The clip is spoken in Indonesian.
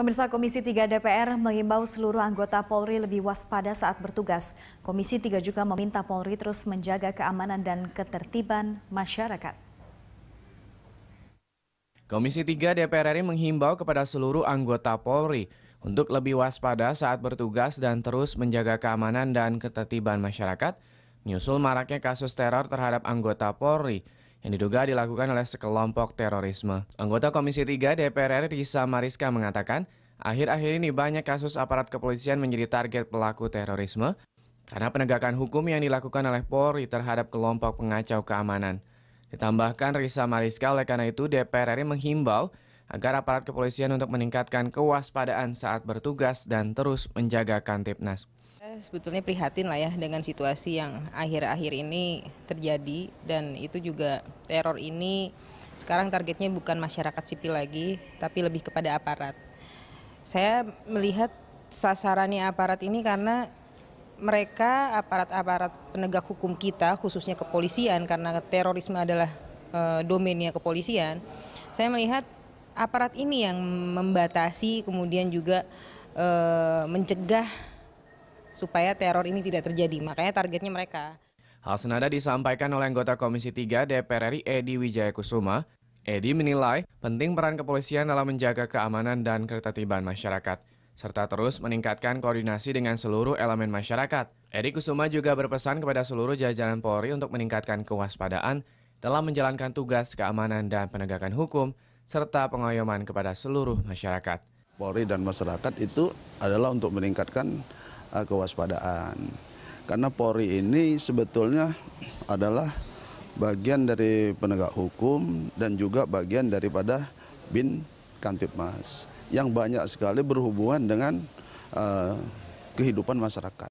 Pemirsa Komisi 3 DPR mengimbau seluruh anggota Polri lebih waspada saat bertugas. Komisi 3 juga meminta Polri terus menjaga keamanan dan ketertiban masyarakat. Komisi 3 DPR RI menghimbau kepada seluruh anggota Polri untuk lebih waspada saat bertugas dan terus menjaga keamanan dan ketertiban masyarakat, menyusul maraknya kasus teror terhadap anggota Polri yang diduga dilakukan oleh sekelompok terorisme. Anggota Komisi 3 DPR RI Risa Mariska mengatakan, akhir-akhir ini banyak kasus aparat kepolisian menjadi target pelaku terorisme karena penegakan hukum yang dilakukan oleh Polri terhadap kelompok pengacau keamanan. Ditambahkan Risa Mariska oleh karena itu DPR RI menghimbau agar aparat kepolisian untuk meningkatkan kewaspadaan saat bertugas dan terus menjaga Kantipnas. Sebetulnya prihatin lah ya dengan situasi yang akhir-akhir ini terjadi dan itu juga teror ini sekarang targetnya bukan masyarakat sipil lagi tapi lebih kepada aparat. Saya melihat sasarannya aparat ini karena mereka aparat-aparat penegak hukum kita khususnya kepolisian karena terorisme adalah e, domainnya kepolisian. Saya melihat aparat ini yang membatasi kemudian juga e, mencegah supaya teror ini tidak terjadi. Makanya targetnya mereka. Hal senada disampaikan oleh anggota Komisi 3 DPR RI Edi Wijaya Kusuma. Edi menilai penting peran kepolisian dalam menjaga keamanan dan ketertiban masyarakat, serta terus meningkatkan koordinasi dengan seluruh elemen masyarakat. Edi Kusuma juga berpesan kepada seluruh jajaran Polri untuk meningkatkan kewaspadaan dalam menjalankan tugas keamanan dan penegakan hukum, serta pengayoman kepada seluruh masyarakat. Polri dan masyarakat itu adalah untuk meningkatkan uh, kewaspadaan. Karena Polri ini sebetulnya adalah bagian dari penegak hukum dan juga bagian daripada bin Kantipmas yang banyak sekali berhubungan dengan uh, kehidupan masyarakat.